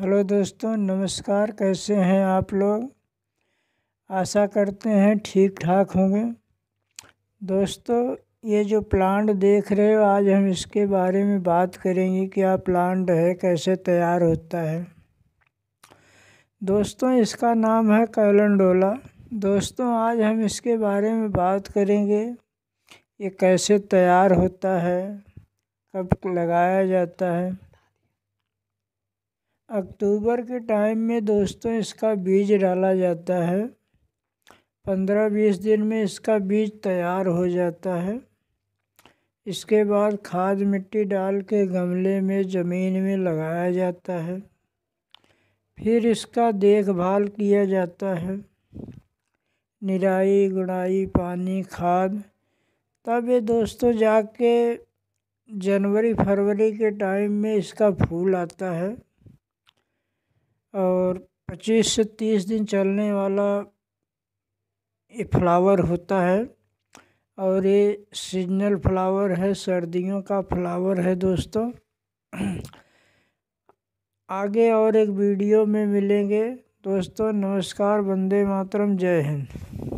hello दोस्तों नमस्कार कैसे हैं आप लोग आशा करते हैं ठीक ठाक होंगे दोस्तों ये जो प्लांट देख रहे हो आज हम इसके बारे में बात करेंगे कि आप प्लांट है कैसे तैयार होता है दोस्तों इसका नाम है कैलंडोला दोस्तों आज हम इसके बारे में बात करेंगे ये कैसे तैयार होता है कब लगाया जाता है अक्टूबर के टाइम में दोस्तों इसका बीज डाला जाता है पंद्रह बीस दिन में इसका बीज तैयार हो जाता है इसके बाद खाद मिट्टी डाल के गमले में ज़मीन में लगाया जाता है फिर इसका देखभाल किया जाता है निराई गुड़ाई पानी खाद तब ये दोस्तों जाके जनवरी फरवरी के टाइम में इसका फूल आता है और पच्चीस से तीस दिन चलने वाला ये फ्लावर होता है और ये सीजनल फ्लावर है सर्दियों का फ्लावर है दोस्तों आगे और एक वीडियो में मिलेंगे दोस्तों नमस्कार वंदे मातरम जय हिंद